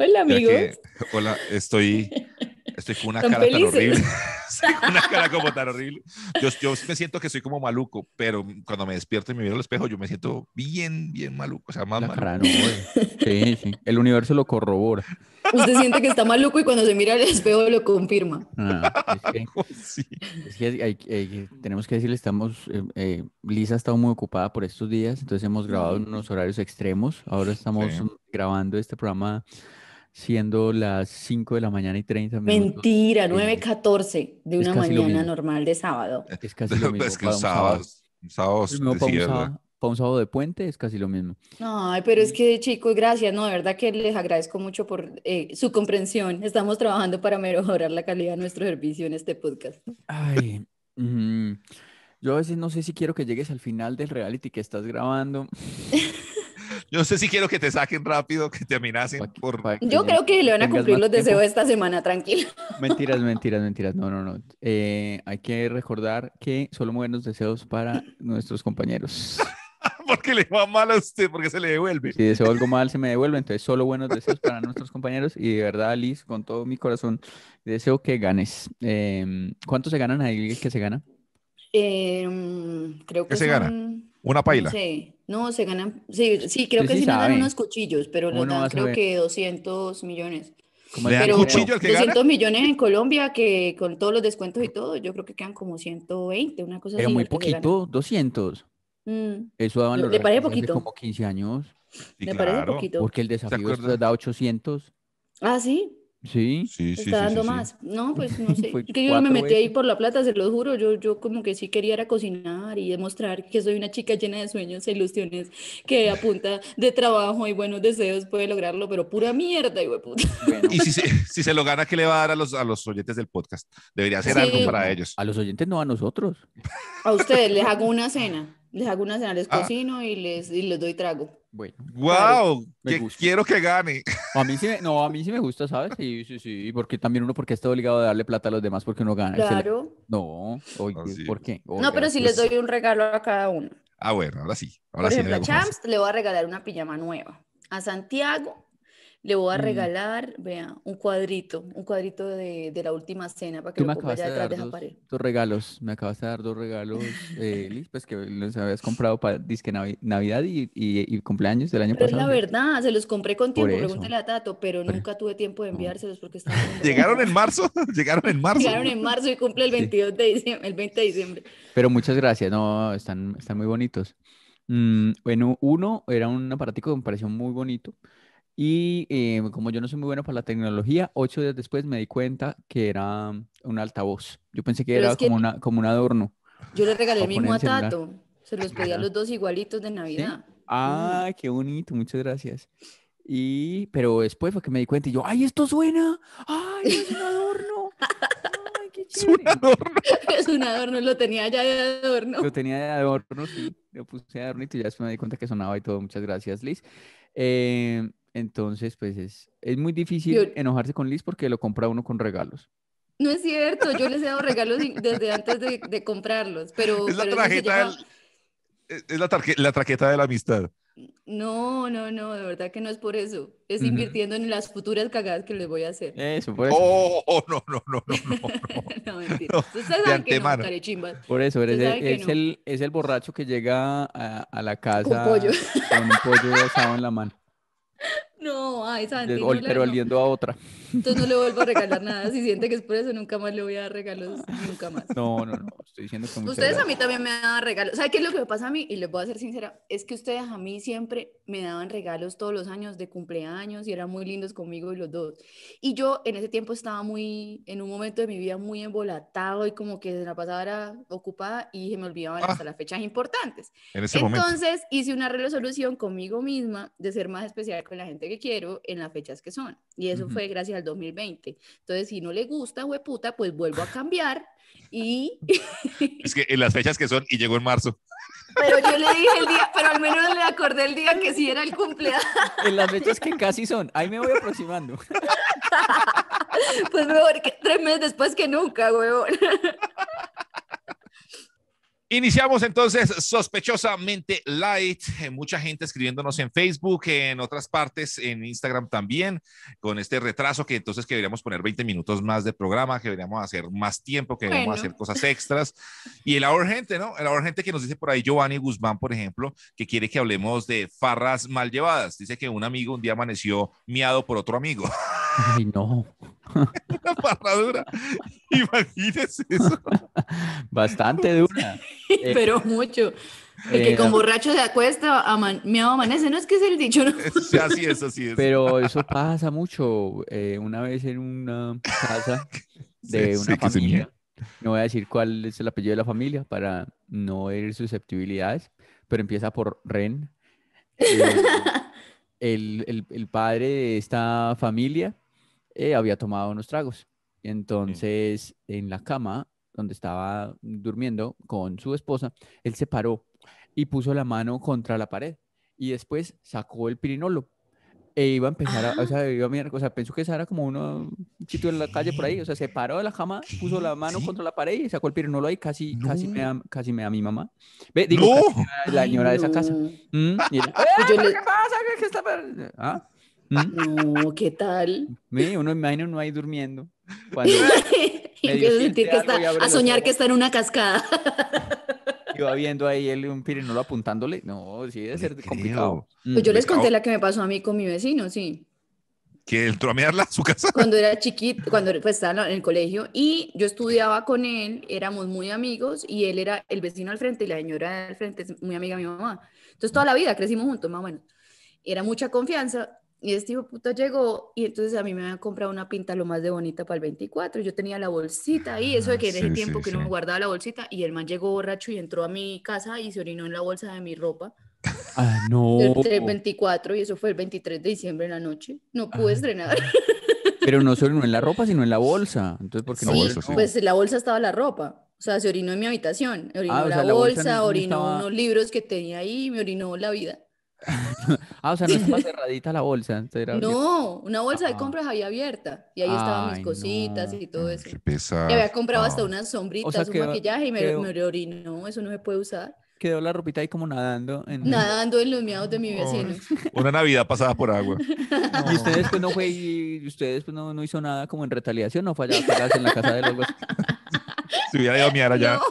Hola, amigos. hola, estoy, estoy con una cara tan horrible. una cara como tan horrible. Yo, yo, me siento que soy como maluco, pero cuando me despierto y me miro al espejo, yo me siento bien, bien maluco. O sea, más maluco. sí, sí. El universo lo corrobora. Usted siente que está maluco y cuando se mira al espejo lo confirma. tenemos que decirle, estamos, eh, eh, Lisa ha estado muy ocupada por estos días, entonces hemos grabado en unos horarios extremos. Ahora estamos grabando este programa siendo las 5 de la mañana y 30 minutos. Mentira, 9.14 de una mañana normal de sábado. Es casi lo mismo. que para un sábado, para, un sábado, de puente es casi lo mismo. Ay, pero es que chicos, gracias, no, de verdad que les agradezco mucho por eh, su comprensión. Estamos trabajando para mejorar la calidad de nuestro servicio en este podcast. Ay, yo a veces no sé si quiero que llegues al final del reality que estás grabando. Yo no sé si quiero que te saquen rápido, que te amenacen yo creo que le van a cumplir los deseos esta semana, tranquilo. Mentiras, mentiras, mentiras. No, no, no. Eh, hay que recordar que solo buenos deseos para nuestros compañeros. porque le va mal a usted, porque se le devuelve. Si deseo algo mal, se me devuelve. Entonces, solo buenos deseos para nuestros compañeros. Y de verdad, Liz, con todo mi corazón, deseo que ganes. Em, ¿Cuánto se ganan ahí? que se gana? Em, creo que se gana? ¿Una paila? Sí, no, se ganan, sí, creo que sí, sí dan unos cuchillos, pero nos dan creo que 200 millones. ¿Cómo pero, cuchillo que 200 millones en Colombia, que con todos los descuentos y todo, yo creo que quedan como 120, una cosa así. Pero muy poquito, 200. Mm. Eso daban los ¿Le parece poquito? como 15 años. Me parece poquito. Porque el desafío da 800. Ah, sí. Sí. Sí, sí, está dando más. No, pues no sé. que yo me metí ahí por la plata, se lo juro. Yo, yo como que sí quería era cocinar y demostrar que soy una chica llena de sueños e ilusiones que apunta de trabajo y buenos deseos puede lograrlo, pero pura mierda, hijo Y si se, lo gana, ¿qué le va a dar a los, a los oyentes del podcast? Debería hacer algo para ellos. A los oyentes, no a nosotros. A ustedes, les hago una cena. Les hago una cena, les ah. cocino y les, y les doy trago. Bueno. ¡Wow! quiero que gane. A mí sí me, no, a mí sí me gusta, ¿sabes? Sí, sí, sí. Porque también uno porque está obligado a darle plata a los demás porque uno gana. Claro. No, ¿por qué? no, pero si pues les doy un regalo a cada uno. Ah, bueno, ahora sí. Ahora a Champs le voy a regalar una pijama nueva. A Santiago le voy a mm. regalar, vea, un cuadrito, un cuadrito de, de la última cena para que lo me ponga detrás de Dos regalos, me acabas de dar dos regalos, eh, pues que los habías comprado para disque Navidad y, cumpleaños del año pasado. es la verdad, se los compré con tiempo, pregúntale a Tato, pero, e-, nunca tuve tiempo de enviárselos porque estaban. ¿Llegaron en marzo? ¿Llegaron en marzo? Llegaron en marzo y cumple el 22 de diciembre, el 20 de diciembre. Pero muchas gracias, no, están, están muy bonitos. Mm, bueno, uno era un aparatico que me pareció muy bonito y eh, como yo no soy muy bueno para la tecnología, ocho días después me di cuenta que era un altavoz. Yo pensé que era como, como un adorno. Yo le regalé el mismo a Tato. Se los pedí a los dos igualitos de Navidad. Ah, qué bonito, muchas gracias. Y, pero después fue que me di cuenta y yo, ¡ay, esto suena! ¡Ay, es un adorno! ¡Ay, qué chido! Es un adorno. lo tenía ya de adorno. Lo tenía de adorno, sí. Lo puse de adorno y ya después me di cuenta que sonaba y todo. Muchas gracias, Liz. Eh, entonces, pues es, es muy difícil enojarse con Liz porque lo compra uno con regalos. No es cierto, yo les he dado regalos desde antes de, comprarlos, pero... Es la tarjeta, la, de la amistad. No, no, no, de verdad que no es por eso. Es invirtiendo en las futuras cagadas que les voy a hacer. Eso, por oh, oh, no, no, no, no, no. mentira. Ustedes saben que Por eso, es, el, es el borracho que llega a, la casa con un pollo asado en la mano. No, ay, esa pero oliendo a otra. Entonces no le vuelvo a regalar nada. Si siente que es por eso, nunca más le voy a dar regalos, nunca más. No, no, no. Estoy diciendo que Ustedes a mí también me daban regalos. ¿Saben qué es lo que me pasa a mí? Y les voy a ser sincera, es que ustedes a mí siempre me daban regalos todos los años de cumpleaños y eran muy lindos conmigo y los dos. Y yo en ese tiempo estaba muy, en un momento de mi vida muy embolatado y como que la pasaba era ocupada y se me olvidaban hasta ah. las fechas importantes. En ese Entonces hice una resolución conmigo misma de ser más especial con la gente que quiero en las fechas que son. Y eso fue gracias el 2020. Entonces, si no le gusta, hueputa, pues vuelvo a cambiar y... Es que en las fechas que son y llegó en marzo. Pero yo le dije el día, pero al menos le acordé el día que sí era el cumpleaños. En las fechas que casi son, ahí me voy aproximando. Pues mejor que tres meses después que nunca, huevón. Iniciamos entonces sospechosamente light, eh, mucha gente escribiéndonos en Facebook, en otras partes, en Instagram también, con este retraso que entonces que deberíamos poner 20 minutos más de programa, que deberíamos hacer más tiempo, que deberíamos hacer cosas extras. Y el ahora gente, ¿no? El ahora gente que nos dice por ahí Giovanni Guzmán, por ejemplo, que quiere que hablemos de farras mal llevadas. Dice que un amigo un día amaneció miado por otro amigo. Ay, no. Una dura. Imagínese eso. Bastante dura. Eh, pero mucho. El que eh, con borracho se acuesta, aman me amanece, no es que es el dicho. Eh, así es, así es. Pero eso pasa mucho. una vez en una casa de una familia, no voy a decir cuál es el apellido de la familia para no herir susceptibilidades, pero empieza por Ren. El, el padre de esta familia eh, había tomado unos tragos. Entonces, en la cama donde estaba durmiendo con su esposa, él se paró y puso la mano contra la pared y después sacó el pirinolo e iba a empezar a, o sea, ah. pensó que esa era como uno, un en la calle por ahí, o sea, se paró de la cama, puso la mano contra la pared y sacó el pirinolo ahí, casi, casi, me da, casi me da mi mamá. Ve, digo, la señora de esa casa. Mm, y ah, ¿qué pasa? ¿Qué está...? ¿Ah? No, ¿qué tal? uno imagina uno ahí durmiendo. a que a soñar que está en una cascada. Yo viendo ahí él un pirinolo apuntándole. No, sí, debe ser complicado. Pues yo les conté la que me pasó a mí con mi vecino, sí. ¿Que el tromearla a su casa? Cuando era chiquito, cuando pues, estaba en el colegio y yo estudiaba con él, éramos muy amigos y él era el vecino al frente y la señora al frente es muy amiga de mi mamá. Entonces toda la vida crecimos juntos, más bueno Era mucha confianza y este hijo puta llegó y entonces a mí me habían comprado una pinta lo más de bonita para el 24. Yo tenía la bolsita ahí, eso de ah, que en el tiempo que no me guardaba la bolsita. Y el man llegó borracho y entró a mi casa y se orinó en la bolsa de mi ropa. Ah, no. El 24 y eso fue el 23 de diciembre en la noche. No ah, pude estrenar. Pero no orinó en la ropa, sino en la bolsa. Entonces, ¿por qué no? pues en la bolsa estaba la ropa. O sea, se orinó en mi habitación. Orinó ah, la, bolsa, orinó unos libros que tenía ahí, me orinó la vida. ah, o sea, no estaba cerradita la bolsa. No, una bolsa de ah. compras había abierta. Y ahí estaban mis cositas y todo eso. Qué pesado. Y había comprado hasta ah. unas sombritas, un maquillaje y me, me, orinó. Eso no se puede usar. Quedó la ropita ahí como nadando. En... Nadando en los miados de mi oh. vecino. una Navidad pasada por agua. Y ustedes pues no fue y ustedes pues no, no hizo nada como en retaliación, ¿O fue allá en la casa de los... Se hubiera ido a miar allá. No.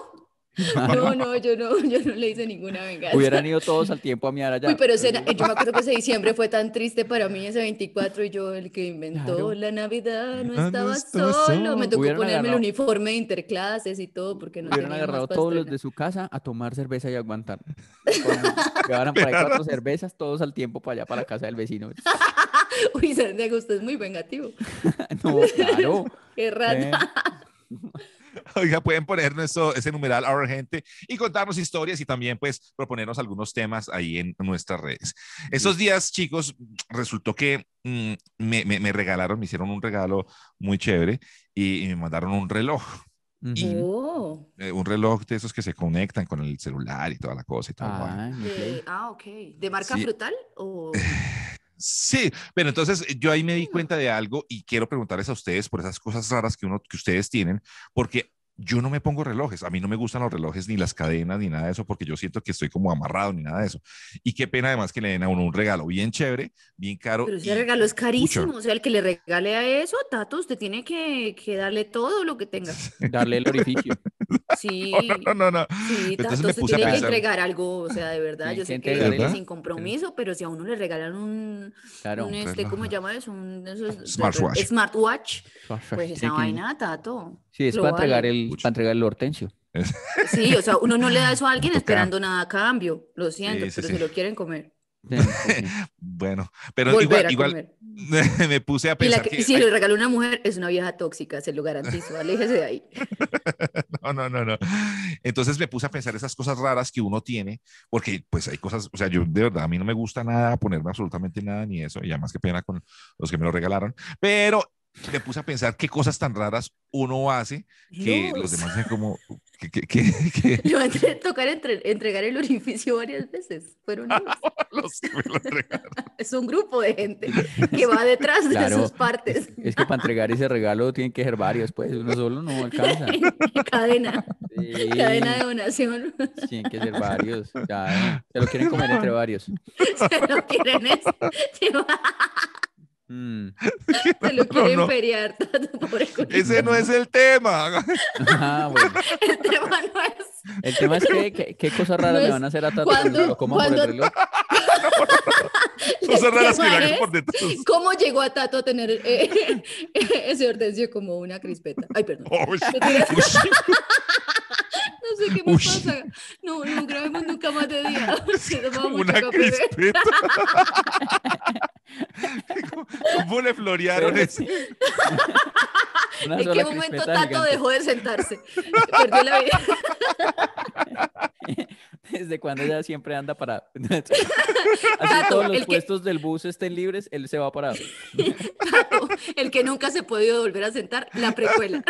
No, no, yo no, yo no le hice ninguna venganza. Hubieran ido todos al tiempo a mirar allá. Uy, pero yo me acuerdo que ese diciembre fue tan triste para mí, ese 24, y yo, el que inventó la Navidad, no ah, estaba solo. Me tocó ponerme el uniforme de interclases y todo, porque no Hubieran agarrado todos los de su casa a tomar cerveza y aguantar. Llevaran para ahí cuatro cervezas, todos al tiempo para allá, para la casa del vecino. Uy, Santiago, usted es muy vengativo. no, claro. Qué rato Oiga, pueden ponernos ese numeral urgente gente y contarnos historias y también pues proponernos algunos temas ahí en nuestras redes. Esos días, chicos, resultó que mm, me, regalaron, me hicieron un regalo muy chévere y, me mandaron un reloj. Oh. Eh, un reloj de esos que se conectan con el celular y toda la cosa y todo. Ah, ah, ok. ¿De marca Brutal O... Sí, pero entonces eh, yo ahí me di mm. cuenta de algo y quiero preguntarles a ustedes por esas cosas raras que, uno, que ustedes tienen, porque yo no me pongo relojes, a mí no me gustan los relojes ni las cadenas ni nada de eso porque yo siento que estoy como amarrado ni nada de eso. Y qué pena además que le den a uno un regalo bien chévere, bien caro. Pero ese regalo es carísimo, o sea, el que le regale a eso, Tato, usted tiene que, que darle todo lo que tenga. Darle el orificio. Sí. Oh, entonces me puse tiene que entregar algo, o sea, de verdad, yo sé que es sin compromiso, pero si a uno le regalan un, este, ¿cómo un ¿cómo llama eso? Un smartwatch. Pues esa sí, vaina, tato. Sí, es para entregar, el, para entregar el hortensio. Sí, o sea, uno no le da eso a alguien esperando nada a cambio, lo siento, pero si lo quieren comer. bueno, pero igual, me puse a pensar. si le regaló una mujer, es una vieja tóxica, se lo garantizo, aléjese de ahí. no, no, no, no. Entonces me puse a pensar esas cosas raras que uno tiene, porque pues hay cosas, o sea, yo de verdad, a mí no me gusta nada ponerme absolutamente nada ni eso, y además que pena con los que me lo regalaron, pero me puse a pensar qué cosas tan raras uno hace que los demás como que, que, Yo entré a tocar entre, entregar el orificio varias veces. Fueron ah, los que es un grupo de gente que va detrás de sus partes. Es, que para entregar ese regalo tienen que ser varios, pues uno solo no alcanza. Cadena. Cadena de donación. Tienen que ser varios. Se lo quieren comer entre varios. Se lo quieren. Es... Mm. Se lo quieren feriar, imperiar Ese no es el tema. Ah, el tema no es. El tema es que, qué cosas raras le van a hacer a Tato cuando, como cuando... por el reloj. Cosas raras que es, por detrás. ¿Cómo llegó a Tato a tener eh, ese hortensio como una crispeta? Ay, perdón no sé qué me pasa. No, no grabemos nunca más de día. una crispeta. ¿Cómo, le florearon eso? ¿En qué momento Tato dejó de sentarse? Perdió la vida. Desde cuando ella siempre anda para? Así que todos los puestos del bus estén libres, él se va parado. Tato, el que nunca se ha podido volver a sentar, la precuela.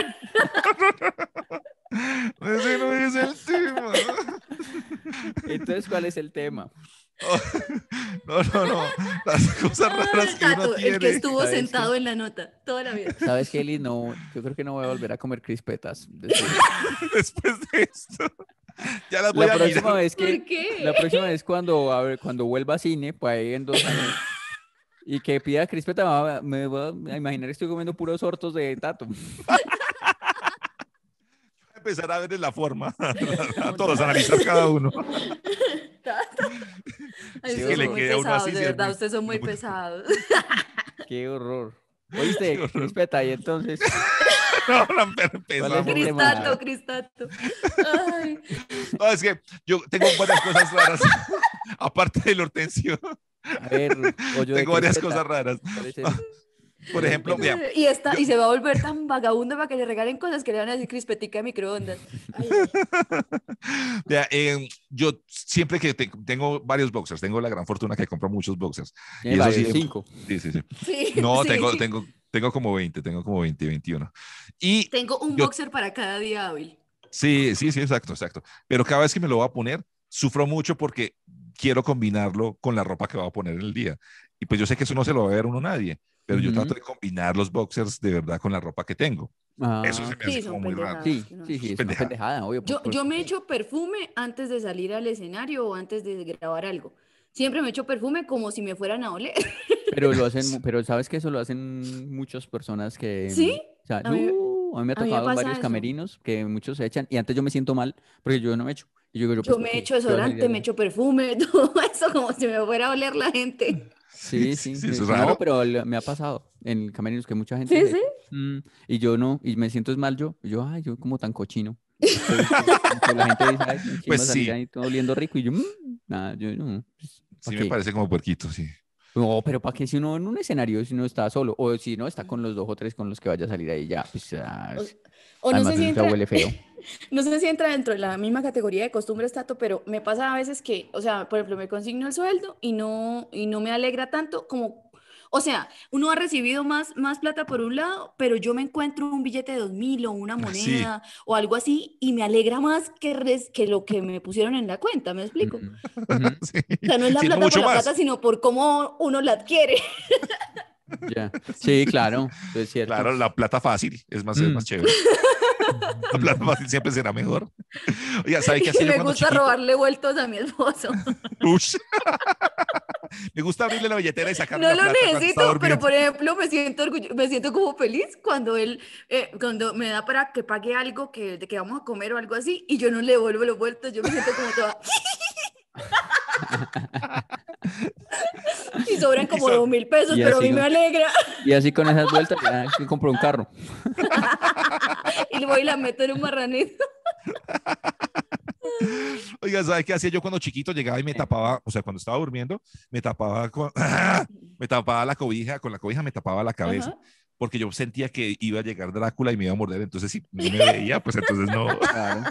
Ese no es el tema. Entonces, ¿cuál es el tema? no, no, no. Las cosas raras que uno tiene. El que estuvo sentado en la nota toda la vida. ¿Sabes, Kelly? No, yo creo que no voy a volver a comer crispetas. Después, de esto. Ya voy la a próxima Vez que, ¿Por qué? La próxima vez cuando, cuando vuelva a cine, pues ahí en dos años, y que pida crispeta, me voy a imaginar que estoy comiendo puros hortos de tato. empezar a ver la forma. a todos, analizar cada uno. Ay, le muy pesado, de verdad, ustedes son muy, pesados. Qué horror. Oíste, respeta, y entonces. No, no, Cristato, Cristato. No, es que yo tengo varias cosas raras, aparte del hortensio. A ver, tengo varias cosas raras. Por ejemplo, y, está, y se va a volver tan vagabundo para que le regalen cosas que le van a decir crispetica de microondas. Eh, yo siempre que tengo varios boxers, tengo la gran fortuna que compro muchos boxers. Eh, y eso sí, cinco. Sí, sí, sí. no, tengo, tengo, tengo como 20, tengo como 20, 21. Y tengo un boxer para cada día Sí, sí, sí, exacto, exacto. Pero cada vez que me lo voy a poner, sufro mucho porque quiero combinarlo con la ropa que voy a poner en el día. Y pues yo sé que eso no se lo va a ver uno nadie pero yo trato de combinar los boxers de verdad con la ropa que tengo. Eso ah. se me hace como muy raro. Sí, sí, sí, es obvio. Yo, yo me echo perfume antes de salir al escenario o antes de grabar algo. Siempre me echo perfume como si me fueran a oler. Pero lo hacen, pero sabes que eso lo hacen muchas personas que. Sí. O sea, a, mí, me ha tocado varios camerinos que muchos se echan y antes yo me siento mal porque yo no me echo. yo, pues, me echo desodorante, me echo perfume, todo eso como si me fuera a oler la gente. Sí, sí. No, pero me ha pasado en camerinos que mucha gente. Sí, sí. Mm, y yo no, y me siento es mal yo. yo, ay, yo como tan cochino. la gente dice, ay, pues sí. Ahí, todo oliendo rico. Y yo, mm, nada, yo no. Pues, sí, me parece como puerquito, sí. No, pero ¿para qué si uno en un escenario, si uno está solo? O si no, está con los dos o tres con los que vaya a salir ahí ya. Pues, o, ah, no, sé si huele feo. no sé si entra dentro de la misma categoría de costumbres, Tato, pero me pasa a veces que, o sea, por ejemplo, me consigno el sueldo y no, y no me alegra tanto como o sea, uno ha recibido más, más plata por un lado, pero yo me encuentro un billete de 2000 o una ah, moneda o algo así y me alegra más que, que lo que me pusieron en la cuenta, ¿me explico? O sea, no es la plata por la plata, sino por cómo uno la adquiere. Sí, claro, es cierto. Claro, la plata fácil es más, más mm. chévere. La plata fácil siempre será mejor. Ya ¿sabe qué Me gusta robarle vueltos a mi esposo. Ush me gusta abrirle la billetera y sacarle no la plata. No lo necesito, pero por ejemplo, me siento, me siento como feliz cuando él, eh, cuando me da para que pague algo que, que vamos a comer o algo así, y yo no le devuelvo los vueltos, yo me siento como toda. y sobran como dos mil pesos, pero a mí me alegra. Y así con esas vueltas que compro un carro. y voy y la meto en un marranito. Oiga, ¿sabes qué hacía yo cuando chiquito? Llegaba y me tapaba, o sea, cuando estaba durmiendo, me tapaba, con, me tapaba la cobija, con la cobija me tapaba la cabeza, porque yo sentía que iba a llegar Drácula y me iba a morder, entonces si no me veía, pues entonces no. Claro.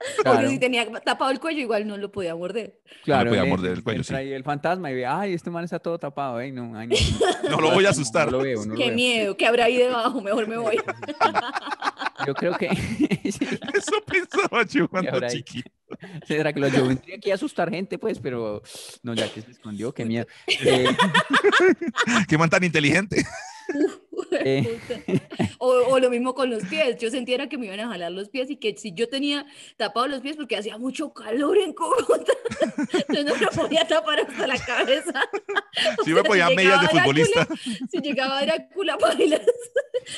Claro. Porque si tenía tapado el cuello, igual no lo podía morder. Claro, no podía morder el cuello, sí. el fantasma y ve, ay, este man está todo tapado, eh no, no. lo voy a asustar. Qué miedo, qué que habrá ahí debajo, mejor me voy. Yo creo que... Eso pensaba yo cuando chiquito. Será que yo vendría aquí a asustar gente, pues, pero no, ya que se escondió, qué miedo. Qué man tan inteligente. Eh, o, o, lo mismo con los pies. Yo sentía que me iban a jalar los pies y que si yo tenía tapado los pies porque hacía mucho calor en Cúcuta, yo no me podía tapar hasta la cabeza. si me ponía si medias de futbolista. si llegaba Drácula, bailas.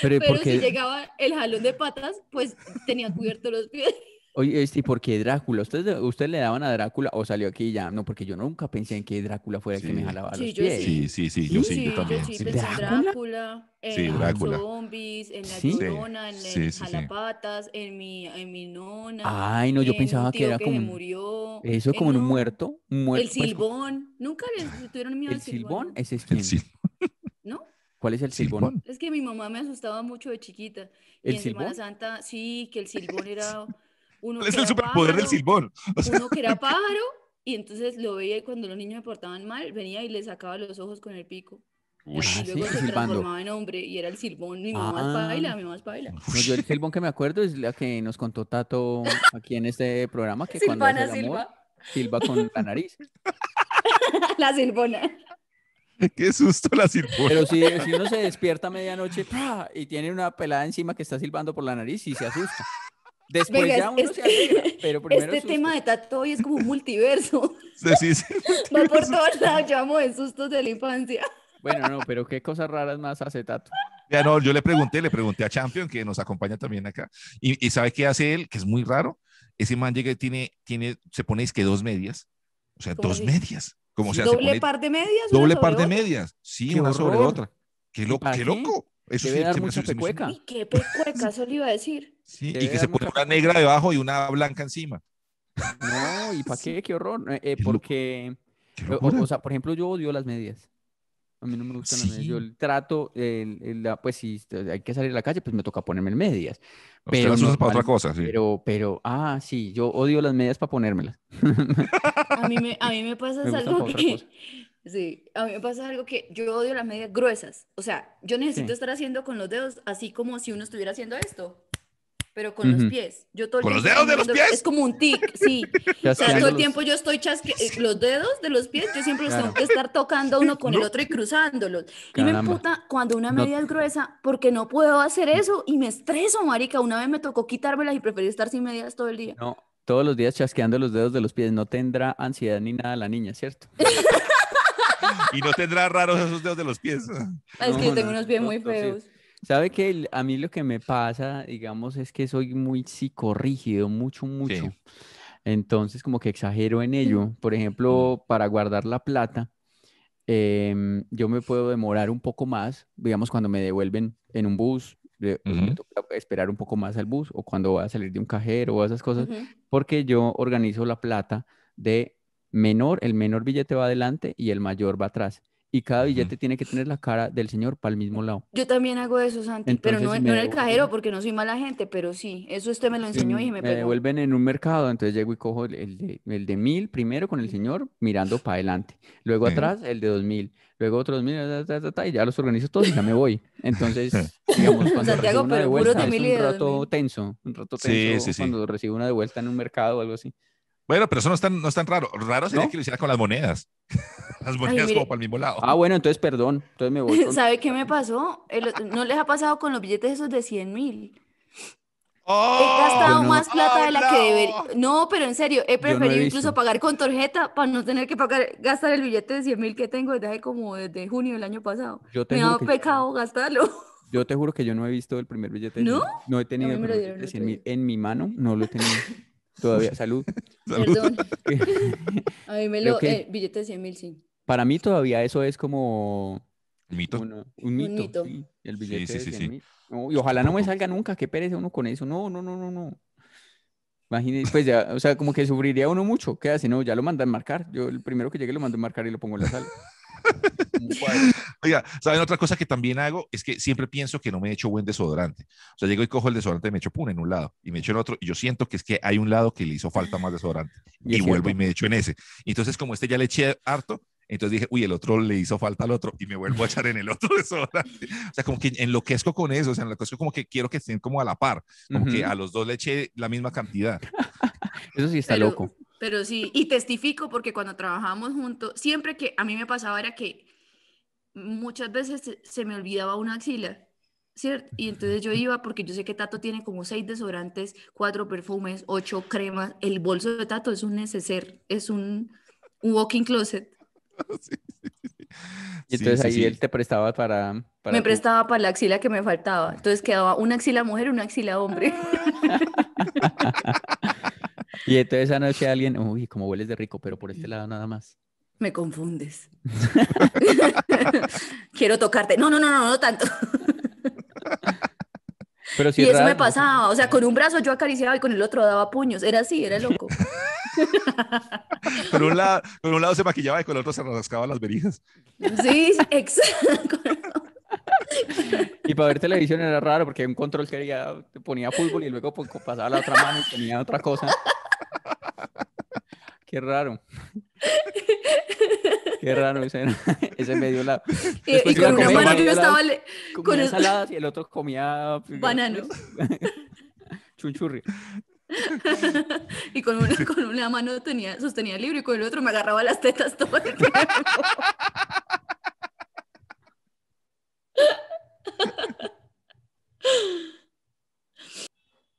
Pero, si llegaba el jalón de patas, pues tenía cubierto los pies. Oye, este, ¿por qué Drácula? ¿Ustedes, ¿Ustedes le daban a Drácula o salió aquí ya? No, porque yo nunca pensé en que Drácula fuera el que me jalaba los pies. Sí, sí, sí, yo sí, yo también. sí, ¿Drácula? en Drácula, en los zombies, en la llorona, en las jalapatas, en mi, en mi nona. Ay, no, yo pensaba que era como... Eso eh, como en un muerto, muerto. El pues, silbón. ¿Nunca le ah, tuvieron miedo al silbón? El silbón, ese es ¿No? ¿Cuál es el silbón? Es que mi mamá me asustaba mucho de chiquita. Y ¿El en silbón? Santa, sí, que el silbón era es el superpoder del silbón. uno que era pájaro y entonces lo veía y cuando los niños me portaban mal, venía y le sacaba los ojos con el pico. Uy, y luego sí, se silbando. transformaba en hombre y era el silbón. Mi mamá ah. es paila, mi mamá es paila. No, yo el silbón que me acuerdo es la que nos contó Tato aquí en este programa. Que Silvana cuando hace silba. con la nariz. la silbona. Qué susto la silbona. Pero si, si uno se despierta a medianoche y tiene una pelada encima que está silbando por la nariz y se asusta. Después ya uno este, se pero primero Este tema de Tato hoy es como un multiverso. Sí, sí, Va por todos lados, llamo de sustos de la infancia. Bueno, no, pero qué cosas raras más hace Tato. Ya no, yo le pregunté, le pregunté a Champion, que nos acompaña también acá, y, y ¿sabe qué hace él? Que es muy raro. Ese man llega y tiene, tiene, se pone es que dos medias, o sea, dos medias. Como, ¿Doble par de medias? Doble par de medias, sí, una sobre otra. Qué, lo, qué loco. Eso Debe sí, dar se mucha Y qué pecueca, eso le iba a decir. Sí, y que se pone una negra debajo y una blanca encima. No, ¿y para qué? Qué horror. Eh, eh, porque, eh, o, sea, por ejemplo, yo odio las medias. A mí no me gustan las medias. Yo trato, pues si hay que salir a la calle, pues me toca ponerme medias. Pero Pero, ah, sí, yo odio las medias para ponérmelas. a, mí me, a mí me pasa algo que, Sí, a mí me pasa algo que yo odio las medias gruesas. O sea, yo necesito estar haciendo con los dedos así como si uno estuviera haciendo esto, pero con los pies. Yo todo ¿Con los dedos de los pies? Es como un tic, sí. o sea, todo el tiempo yo estoy chasqueando eh, Los dedos de los pies, yo siempre los tengo que estar tocando uno con el otro y cruzándolos. Y me puta cuando una media es gruesa porque no puedo hacer eso y me estreso, marica. Una vez me tocó quitármelas y preferí estar sin medias todo el día. No, todos los días chasqueando los dedos de los pies. No tendrá ansiedad ni nada la niña, ¿cierto? y no tendrá raros esos dedos de los pies. Ah, es que tengo unos pies muy feos. ¿Sabe que a mí lo que me pasa, digamos, es que soy muy psicorrígido, mucho, mucho. Entonces, como que exagero en ello. Mm. Por ejemplo, para guardar la plata, em, yo me puedo demorar un poco más, digamos, cuando me devuelven en un bus, esperar un poco más al bus, o cuando voy a salir de un cajero o esas cosas, porque yo organizo la plata de menor, el menor billete va adelante y el mayor va atrás. Y cada billete tiene que tener la cara del señor para el mismo lado. Yo también hago eso, Santi, pero no, en el cajero porque no soy mala gente, pero sí, eso usted me lo enseñó y me pegó. Me devuelven en un mercado, entonces llego y cojo el de, el de mil primero con el señor mirando para adelante, luego atrás el de dos mil, luego otros mil, y ya los organizo todos y ya me voy. Entonces, digamos, cuando Santiago, recibo un rato tenso, un rato tenso cuando recibo una devuelta en un mercado o algo así. Bueno, pero eso no es tan, no es raro. Raro sería que lo hiciera con las monedas. las monedas como para el mismo lado. Ah, bueno, entonces perdón. Entonces me ¿Sabe qué me pasó? ¿No les ha pasado con los billetes esos de 100 mil? ¡Oh! he gastado más plata de la que ¡Ah, debería. No, pero en serio, he preferido incluso pagar con tarjeta para no tener que pagar, gastar el billete de 100 mil que tengo desde como desde junio del año pasado. me ha pecado gastarlo. Yo te juro que yo no he visto el primer billete. ¿No? No he tenido el primer billete de 100 mil en mi mano, no lo he tenido. Todavía, salud. salud. A mí me lo. Eh, billete de 100 mil, sí. Para mí todavía eso es como. un mito. Un mito. el billete de y ojalá no me salga nunca, Que pereza uno con eso. No, no, no, no, no. Imagínense, pues ya, o sea, como que sufriría uno mucho. ¿Qué hace? No, ya lo mandan marcar. Yo el primero que llegue lo mando a marcar y lo pongo en la sala. Oiga, ¿saben otra cosa que también hago? Es que siempre pienso que no me he hecho buen desodorante. O sea, llego y cojo el desodorante, me echo pum en un lado y me echo en otro y yo siento que es que hay un lado que le hizo falta más desodorante y, vuelvo y me echo en ese. Entonces, como este ya le eché harto, entonces dije, uy, el otro le hizo falta al otro y me vuelvo a echar en el otro desodorante. O sea, como que enloquezco con eso, o sea, enloquezco como que quiero que estén como a la par, como que a los dos le eché la misma cantidad. Eso sí está loco. Pero sí, y testifico porque cuando trabajábamos juntos, siempre que a mí me pasaba era que muchas veces se, me olvidaba una axila. ¿Cierto? Y entonces yo iba porque yo sé que Tato tiene como seis desodorantes, cuatro perfumes, ocho cremas. El bolso de Tato es un neceser, es un, walking closet. Sí, sí, sí. Y entonces ahí él te prestaba para, Me prestaba para la axila que me faltaba. Entonces quedaba una axila mujer, una axila hombre. Y entonces anoche alguien, uy, como hueles de rico, pero por este lado nada más. Me confundes. Quiero tocarte. No, no, no, no, no tanto. y eso me pasaba, o sea, con un brazo yo acariciaba y con el otro daba puños, era así, era loco. por, un lado, un lado se maquillaba y con el otro se rascaba las verijas. Sí, exacto. y para ver televisión era raro porque un control quería, ponía fútbol y luego pues, pasaba la otra mano y tenía otra cosa. Qué raro. Qué raro ese, ese medio lado. y, con una mano yo estaba... con ensaladas y el otro comía... Banano. Chunchurri. y con una, con una mano sostenía el libro y con el otro me agarraba las tetas todo el tiempo.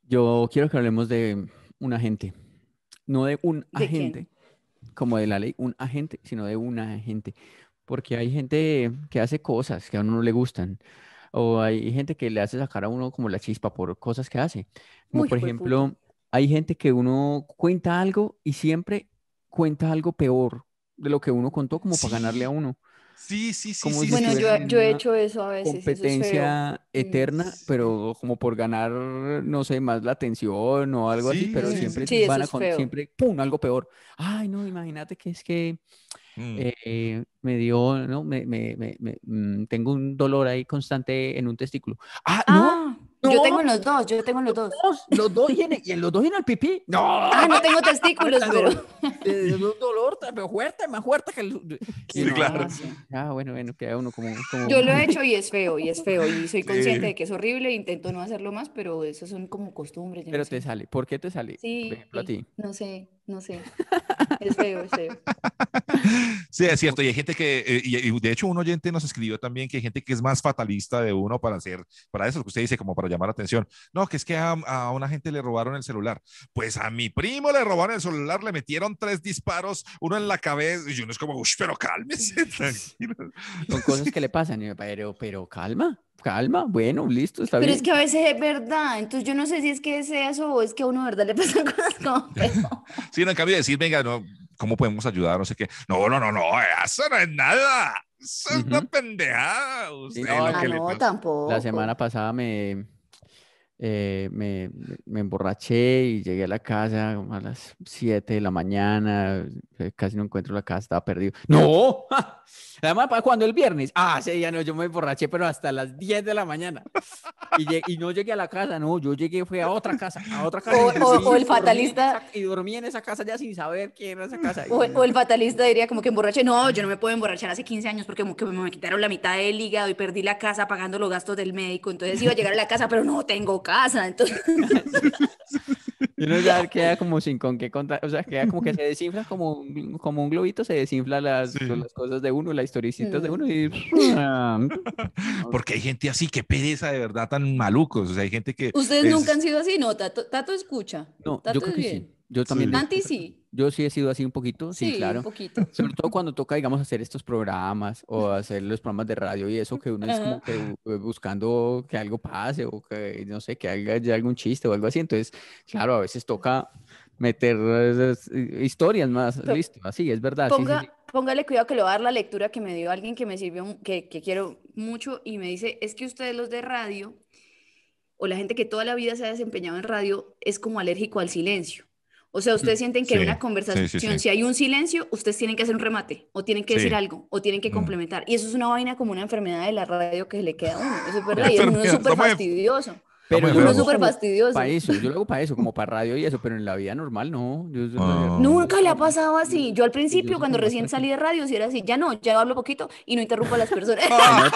Yo quiero que hablemos de un agente no de un agente, como de la ley, un agente, sino de un agente. Porque hay gente que hace cosas que a uno no le gustan. O hay gente que le hace sacar a uno como la chispa por cosas que hace. por ejemplo, hay gente que uno cuenta algo y siempre cuenta algo peor de lo que uno contó como para ganarle a uno. Sí, sí, sí. Como bueno, yo, yo, he hecho eso a veces. Competencia mm, eterna, pero como por ganar, no sé, más la atención o algo así, pero siempre van a con, siempre, ¡pum! algo peor. Ay, no, imagínate que es que mm. eh, me dio, no, me, me, me, mm, tengo un dolor ahí constante en un testículo. Ah, ah. no yo tengo los dos, yo tengo los, dos. Los dos y en, y los dos viene el pipí. No. Ah, no tengo testículos, pero. Es un dolor pero fuerte, más fuerte que el. claro. Ah, bueno, bueno, queda uno como, Yo lo he hecho y es feo, y es feo, y soy consciente de que es horrible, intento no hacerlo más, pero eso son como costumbres. Pero te sale, ¿por qué te sale? Sí. Por ejemplo, a ti. No sé. No sé. Es feo, es feo. Sí, es cierto. Y hay gente que, eh, y, de hecho, un oyente nos escribió también que hay gente que es más fatalista de uno para hacer, para eso que usted dice, como para llamar la atención. No, que es que a, una gente le robaron el celular. Pues a mi primo le robaron el celular, le metieron tres disparos, uno en la cabeza, y uno es como, uff, pero cálmese, tranquilo. Son cosas que le pasan, pero calma calma, bueno, listo, está Pero bien. Pero es que a veces es verdad, entonces yo no sé si es que es eso o es que a uno de verdad le pasan cosas como eso. sí, no, en cambio decir, venga, no, ¿cómo podemos ayudar? No sé qué. No, no, no, no, eso no es nada. Eso es una pendejada. no, no, no tampoco. La semana pasada me eh, me, me, emborraché y llegué a la casa como a las 7 de la mañana, eh, casi no encuentro la casa, estaba perdido. ¡No! Además, cuando el viernes, ah, no, yo me emborraché, pero hasta las 10 de la mañana. Y, y no llegué a la casa, no, yo llegué, fui a otra casa, a otra casa. O, el fatalista. y dormí en esa casa ya sin saber quién era esa casa. O, el fatalista diría como que emborraché, no, yo no me puedo emborrachar hace 15 años porque como que me quitaron la mitad del hígado y perdí la casa pagando los gastos del médico, entonces iba a llegar a la casa, pero no tengo casa, entonces... Y queda como sin con qué contar, o sea, queda como que se desinfla como un, como un globito, se desinfla las, las cosas de uno, las historicitas de uno y... Porque hay gente así, qué pereza de verdad tan malucos, o sea, hay gente que... Ustedes nunca han sido así, ¿no? Tato, escucha. No, tato es bien. Yo también. sí. Yo sí he sido así un poquito, sí, claro. Un poquito. Sobre todo cuando toca, digamos, hacer estos programas o hacer los programas de radio y eso, que uno es como que eh, buscando que algo pase o que, no sé, que haya algún chiste o algo así. Entonces, claro, a veces toca meter eh, eh, historias más, listo, así, es verdad. póngale cuidado que le voy a dar la lectura que me dio alguien que me sirvió, que, que quiero mucho y me dice, es que ustedes los de radio o la gente que toda la vida se ha desempeñado en radio es como alérgico al silencio o sea, ustedes sienten que en una conversación, si hay un silencio, ustedes tienen que hacer un remate, o tienen que decir algo, o tienen que mm. complementar. Y eso es una vaina como una enfermedad de la radio que se le queda a uno. Eso es es súper fastidioso. Pero uno es súper fastidioso. Para yo lo hago para eso, como para radio y eso, pero en la vida normal no. Ah. Nunca le ha pasado así. Yo al principio, cuando recién salí de radio, si era así, ya no, ya hablo poquito y no interrumpo a las personas. Ah,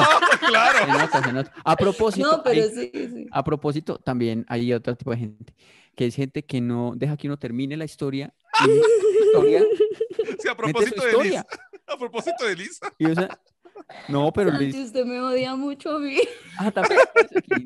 claro. A propósito, no, a propósito, también hay otro tipo de gente que es gente que no deja que uno termine la historia. ¡Ah! sí, a propósito de Lisa. A propósito de Lisa. no, pero Lisa usted me odia mucho a mí. Ah, también.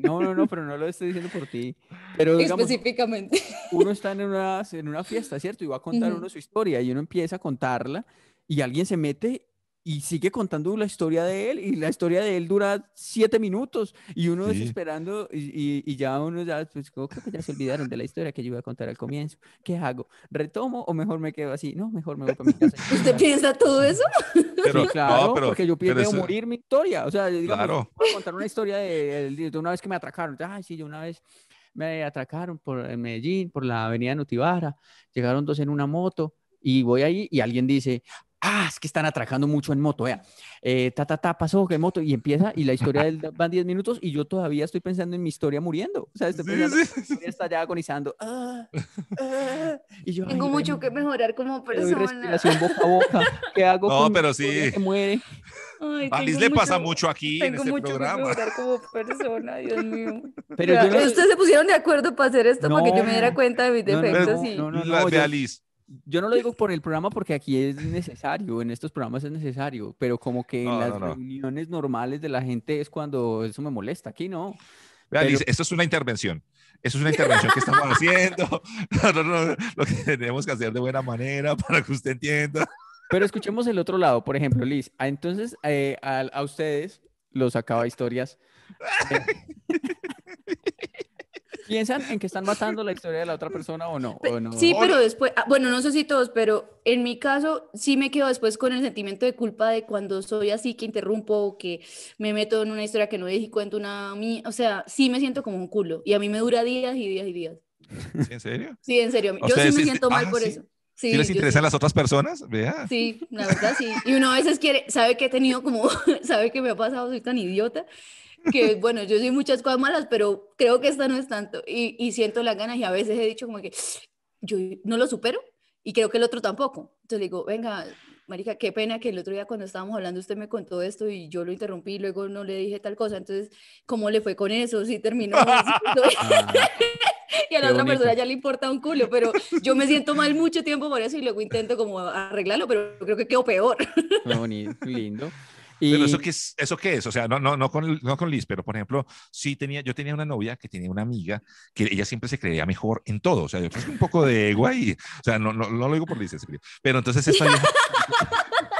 No, no, no, pero no lo estoy diciendo por ti. Pero específicamente. Uno está en una, en una fiesta, ¿cierto? Y va a contar uno su historia y uno empieza a contarla y alguien se mete y sigue contando la historia de él y la historia de él dura siete minutos y uno desesperando y, ya uno ya, pues, creo que ya se olvidaron de la historia que yo iba a contar al comienzo. ¿Qué hago? ¿Retomo o mejor me quedo así? No, mejor me voy a mi casa. ¿Usted piensa todo eso? Pero, claro, porque yo pienso morir mi historia. O sea, digamos, voy a contar una historia de, una vez que me atracaron. Ay, sí, yo una vez me atracaron por Medellín, por la avenida Nutibara. Llegaron dos en una moto y voy ahí y alguien dice, ah, es que están atrajando mucho en moto, vea, eh, ta, ta, ta, pasó, que moto, y empieza, y la historia del, van 10 minutos, y yo todavía estoy pensando en mi historia muriendo, o sea, estoy pensando sí, ah, está ya agonizando, ah, ah", Tengo mucho que mejorar como persona. respiración boca a boca, ¿qué hago no, pero sí. que muere? a Liz le pasa mucho aquí en este mucho programa. mejorar como persona, Dios mío. Pero Ustedes se pusieron de acuerdo para hacer esto, para que yo me diera cuenta de mis defectos. No, no, no, la, de Alice yo no lo digo por el programa porque aquí es necesario, en estos programas es necesario, pero como que en las reuniones normales de la gente es cuando eso me molesta, aquí no. Vea, Liz, esto es una intervención. esto es una intervención que estamos haciendo. lo que tenemos que hacer de buena manera para que usted entienda. Pero escuchemos el otro lado, por ejemplo, Liz. Ah, entonces, eh, a, ustedes los acaba historias. ¿Piensan en que están matando la historia de la otra persona o no? Sí, pero después, ah, bueno, no sé si todos, pero en mi caso sí me quedo después con el sentimiento de culpa de cuando soy así que interrumpo o que me meto en una historia que no dije cuento una mí, o sea, sí me siento como un culo y a mí me dura días y días y días. ¿Sí, en serio? Sí, en serio. yo sí me siento mal ah, por eso. Sí, les interesan las otras personas? Sí, la verdad sí. Y uno a veces quiere, sabe que he tenido como, sabe que me ha pasado, soy tan idiota, que bueno, yo soy muchas cosas malas, pero creo que esta no es tanto. Y, siento las ganas y a veces he dicho como que yo no lo supero y creo que el otro tampoco. Entonces le digo, venga, Marica, qué pena que el otro día cuando estábamos hablando usted me contó esto y yo lo interrumpí, y luego no le dije tal cosa, entonces, ¿cómo le fue con eso? Sí, terminó. Ah, y a la otra persona ya le importa un culo, pero yo me siento mal mucho tiempo por eso y luego intento como arreglarlo, pero creo que quedó peor. bonito, lindo eso qué es, eso qué es, o sea, no, no, no, con, no con Liz, pero por ejemplo, sí tenía, yo tenía una novia que tenía una amiga que ella siempre se creía mejor en todo, o sea, yo un poco de guay, o sea, no, no, lo digo por Liz, pero entonces esta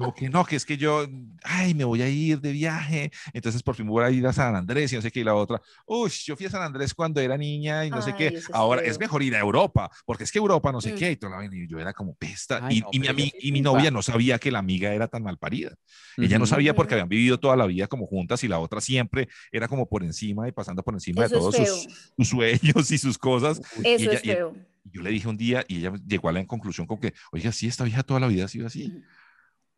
como que no, que es que yo, ay, me voy a ir de viaje, entonces por fin voy a ir a San Andrés y no sé qué, y la otra, uy, yo fui a San Andrés cuando era niña y no sé qué, ahora es, mejor ir a Europa, porque es que Europa no sé mm. qué, y toda la yo era como pesta, y, y, mi, y mi novia no sabía que la amiga era tan mal parida, ella no sabía porque habían vivido toda la vida como juntas y la otra siempre era como por encima y pasando por encima de todos sus, sueños y sus cosas. Eso es feo. yo le dije un día y ella llegó a la conclusión con que, oiga, sí, esta vieja toda la vida ha sido así.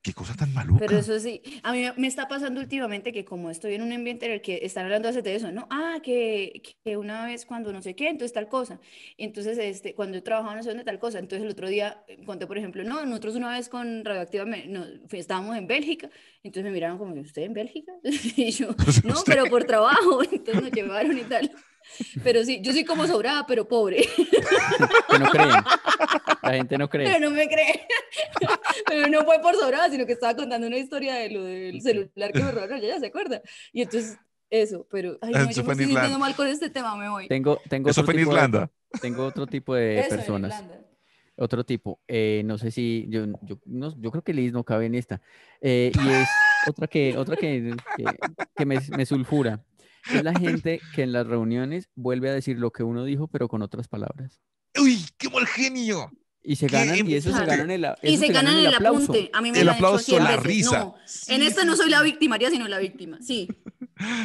Qué cosa tan maluca. Pero eso sí, a mí me está pasando últimamente que como estoy en un ambiente en el que están hablando hace de eso, ¿no? Ah, que, que, una vez cuando no sé qué, entonces tal cosa. Entonces, este, cuando yo trabajaba no sé dónde tal cosa, entonces el otro día eh, conté, por ejemplo, no, nosotros una vez con Radioactiva estábamos en Bélgica, entonces me miraron como ¿usted en Bélgica? Y yo, no, pero por trabajo, entonces nos llevaron y tal. Pero sí, yo soy como sobrada, pero pobre. Que no creen. La gente no cree. Pero no me cree. Pero no fue por sobrada, sino que estaba contando una historia de lo del celular que me robaron, ya, se acuerda. Y entonces, eso, pero ah, yo me estoy sintiendo mal con este tema, me voy. Tengo, eso fue en Irlanda. tengo otro tipo de personas. otro tipo. Eh, no sé si yo, yo, no, yo, creo que Liz no cabe en esta. Eh, y es otra que, otra que, que, me, me, sulfura es la gente que en las reuniones vuelve a decir lo que uno dijo, pero con otras palabras. ¡Uy, qué mal genio! Y se ganan, y eso se ganan el, el, aplauso. el aplauso, la risa. en esta no soy la victimaria, sino la víctima, sí.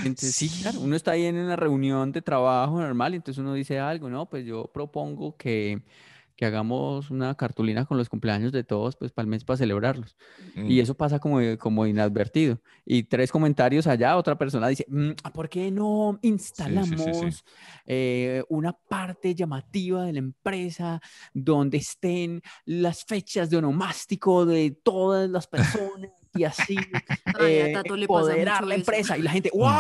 Entonces, sí. Claro, uno está ahí en una reunión de trabajo normal, y entonces uno dice algo, ¿no? Pues yo propongo que que hagamos una cartulina con los cumpleaños de todos, pues para el mes para celebrarlos. Y mm. eso pasa como, eh, como inadvertido. Y tres comentarios allá, otra persona dice, mm, ¿por qué no instalamos eh, una parte llamativa de la empresa donde estén las fechas de onomástico de todas las personas? y así eh, Tato eh, a empoderar la empresa. Y la gente, mm. ¡wow!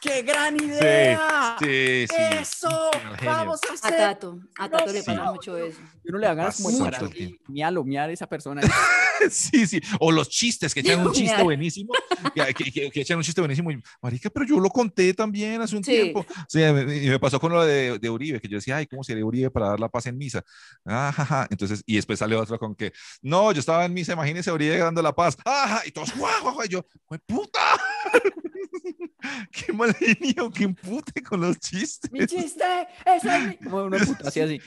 ¡Qué gran idea! Sí, sí, ¡Eso! ¡Vamos a hacer! A Tato, a Tato le pasa mucho eso. Yo no le da ganas como para mialo, miar esa persona. sí, sí. O los chistes, que echan un chiste buenísimo. Que, echan un chiste buenísimo. Marica, pero yo lo conté también hace un tiempo. O sea, me, pasó con lo de, Uribe, que yo decía, ¡ay, cómo sería Uribe para dar la paz en misa! Ah, Entonces, y después sale otro con que, no, yo estaba en misa, imagínese Uribe dando la paz. ¡Ah, y todos, guau, guau, guau, y yo, güey, puta. qué mal niño qué impute con los chistes. Mi chiste, ese es mi... Como una puta, así, así.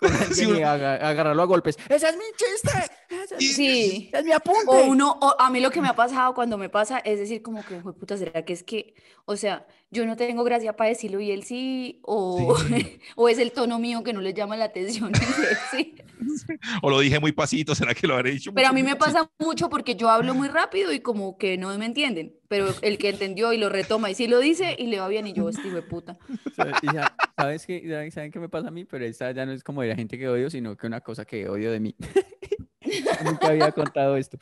Sí, agarrarlo a golpes. Ese es mi chiste. Ese es mi... sí. Es mi apunte. O uno, a mí lo que me ha pasado cuando me pasa es decir, como que, puta, será que es que, o sea, yo no tengo gracia para decirlo y él sí, o, o es el tono mío que no le llama la atención. o lo dije muy pasito, ¿será que lo habré dicho? Pero a mí me pasa mucho porque yo hablo muy rápido y como que no me entienden, pero el que entendió y lo retoma y sí lo dice y le va bien y yo, estoy de puta. ¿Sabes qué? ¿Saben qué me pasa a mí? Pero ya no es como de la gente que odio, sino que una cosa que odio de mí. Nunca había contado esto.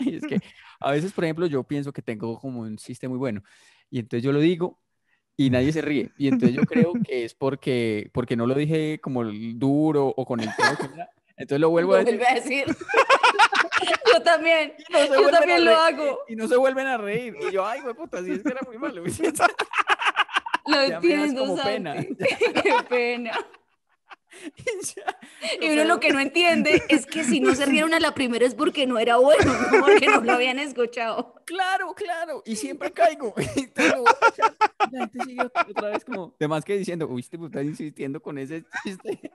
y es que a veces, por ejemplo, yo pienso que tengo como un sistema muy bueno y entonces yo lo digo y nadie se ríe. Y entonces yo creo que es porque, porque no lo dije como duro o con el tono Entonces lo vuelvo a decir. yo también, yo también lo hago. Y no se vuelven a reír. Y yo, ay, güey, puta, así es que era muy malo. Lo entiendo, Santi. Pena. Qué pena. y, uno lo que no entiende es que si no se rieron a la primera es porque no era bueno, porque no lo habían escuchado. Claro, claro, y siempre caigo. Y la otra vez como, además que diciendo, uy, te este estás insistiendo con ese chiste.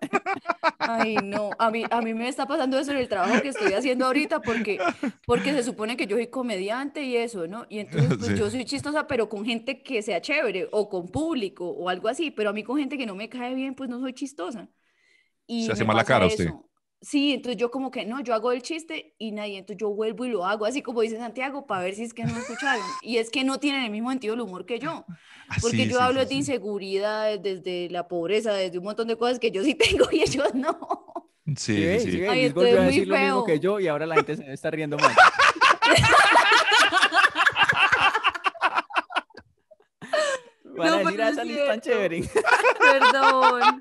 Ay, no, a mí, a mí me está pasando eso en el trabajo que estoy haciendo ahorita porque, porque se supone que yo soy comediante y eso, ¿no? Y entonces pues, yo soy chistosa, pero con gente que sea chévere o con público o algo así, pero a mí con gente que no me cae bien, pues no soy chistosa se hace mala cara usted. Sí, entonces yo como que no, yo hago el chiste y nadie, entonces yo vuelvo y lo hago, así como dice Santiago, para ver si es que no escucharon. Y es que no tienen el mismo sentido del humor que yo, ah, porque yo hablo de inseguridad, desde la pobreza, desde un montón de cosas que yo sí tengo y ellos no. Sí, sí. sí. muy y ahora la gente se está riendo más. Van a decir, ah, tan chévere. Perdón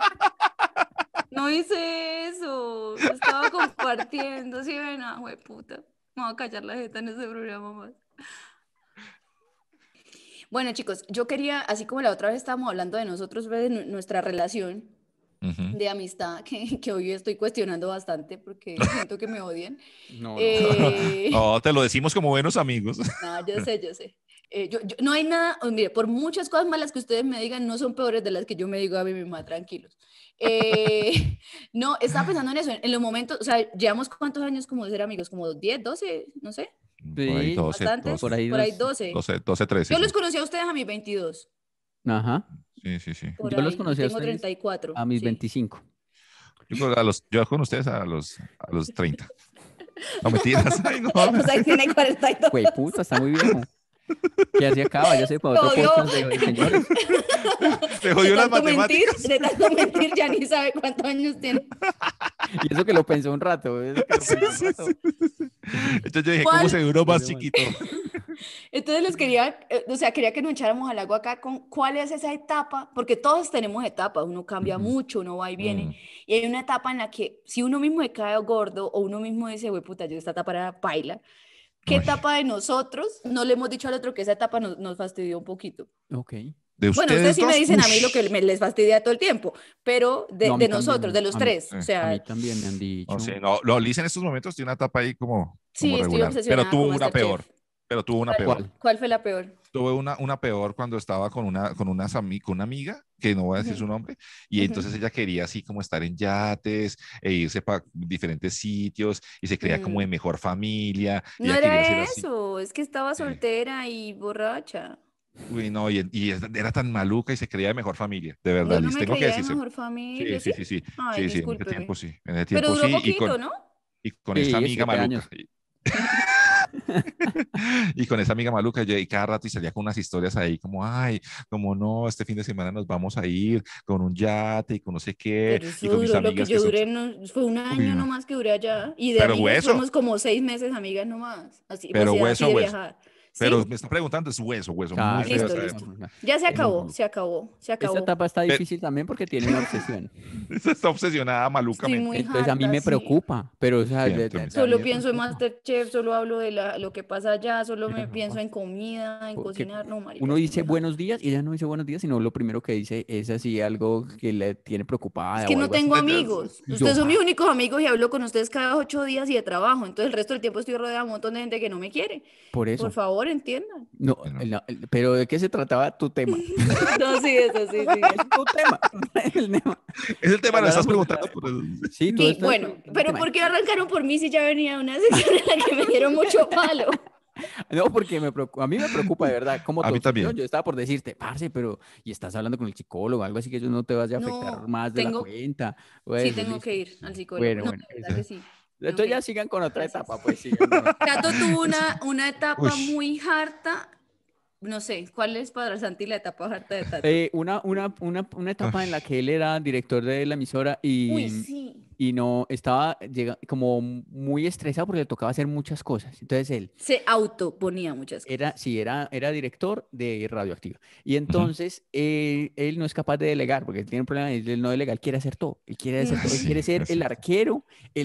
hice eso. Estaba compartiendo. si ven, ah, puta. Me voy a callar la jeta en ese programa más. Bueno, chicos, yo quería, así como la otra vez estábamos hablando de nosotros, de nuestra relación de amistad, que, hoy estoy cuestionando bastante porque siento que me odian. No, eh, no te lo decimos como buenos amigos. No, yo sé, yo sé. Eh, yo, no hay nada, oh, mire, por muchas cosas malas que ustedes me digan, no son peores de las que yo me digo a mí misma, tranquilos. Eh, no, estaba pensando en eso, en, los momentos, o sea, llevamos cuántos años como de ser amigos, como 10, 12, no sé. Sí, por ahí 12, 12, 12. 12, 13. Yo los conocí a ustedes a mis 22. Ajá. Sí, sí, sí. yo los conocí a ustedes 34, a mis 25. Yo, a los, yo con ustedes a los, a los 30. No mentiras. Ay, no. pues ahí tiene 42. Güey, puta, está muy viejo. Que así acaba, yo sé, para otro podcast de señores. Se jodió las matemáticas. de tanto mentir, ya ni sabe cuántos años tiene. Y eso que lo pensó un rato. Entonces yo dije, ¿cómo se duró más chiquito? Entonces les quería, eh, o sea, quería que nos echáramos al agua acá con cuál es esa etapa, porque todos tenemos etapas, uno cambia mucho, uno va y viene. Mm. Y hay una etapa en la que si uno mismo se cae gordo o uno mismo dice, güey, puta, yo esta etapa era paila, ¿Qué etapa de nosotros no le hemos dicho al otro que esa etapa nos, nos fastidió un poquito? Ok. ¿De bueno, ustedes sí me dicen a mí lo que me les fastidia todo el tiempo, pero de, nosotros, de los tres. Eh, o sea, a mí también me han dicho. No no, lo Liz en estos momentos tiene una etapa ahí como. Sí, regular, Pero tuvo una peor. Pero tuvo una peor. ¿Cuál fue la peor? Tuve una, una peor cuando estaba con una, con, una con una amiga, que no voy a decir su nombre, y entonces ella quería así como estar en yates e irse para diferentes sitios y se creía como mm. de mejor familia. No era eso, es que estaba soltera y borracha. Uy, no, y, y, era tan maluca y se creía de mejor familia, de verdad. no me tengo creía que decir. De mejor familia. Sí, sí, sí. Sí, sí, Ay, sí, sí en ese tiempo sí. En ese tiempo Pero duró sí. Poquito, y con, ¿no? Y con sí, esta amiga maluca. y con esa amiga maluca, yo y cada rato y salía con unas historias ahí como, ay, como no, este fin de semana nos vamos a ir con un yate y con no sé qué. y con mis amigas yo duré fue un año nomás que duré allá. Y de ahí fuimos como seis meses amigas nomás. Así, pero pues, hueso, de Viajar. Pero me está preguntando, es hueso, hueso. Ya se acabó, se acabó, se acabó. Esta etapa está eh, difícil también porque tiene una obsesión. está obsesionada malucamente. Entonces a mí me preocupa, pero solo pienso en Masterchef, solo hablo de lo que pasa allá, solo me pienso en comida, en cocinar. No, uno dice buenos días y ella no dice buenos días, sino lo primero que dice es así algo que le tiene preocupada. Es que no tengo amigos. ustedes son mis únicos amigos y hablo con ustedes cada ocho días y de trabajo. Entonces el resto del tiempo estoy rodeada de un montón de gente que no me quiere. Por eso. Por favor entiendo No, pero ¿de qué se trataba tu tema? no, sí, eso sí, sí. Es tu tema. Es el tema, lo estás preguntando. Por el... Sí, bueno, pero ¿por qué arrancaron por mí si ya venía una sesión en la que me dieron mucho palo? No, porque me a mí me preocupa de verdad. ¿Cómo a mí también. Yo estaba por decirte, parce, pero y estás hablando con el psicólogo, algo así que yo no te vas a afectar más de la cuenta. sí, tengo que ir al psicólogo. Bueno, bueno. sí. Entonces ya sigan con otra etapa, pues. sí. Cato tuvo una, una etapa muy harta. No sé, ¿cuál es Padre Santi la etapa harta de Tato? Eh, una, una, una, una etapa en la que él era director de la emisora y... Uy, sí y no estaba como muy estresado porque le tocaba hacer muchas cosas. Entonces él se autoponía muchas cosas. Era, sí, era, era director de Radioactiva. Y entonces él, no es capaz de delegar porque tiene un problema, él no delega, él quiere hacer todo. Él quiere, quiere ser el arquero, el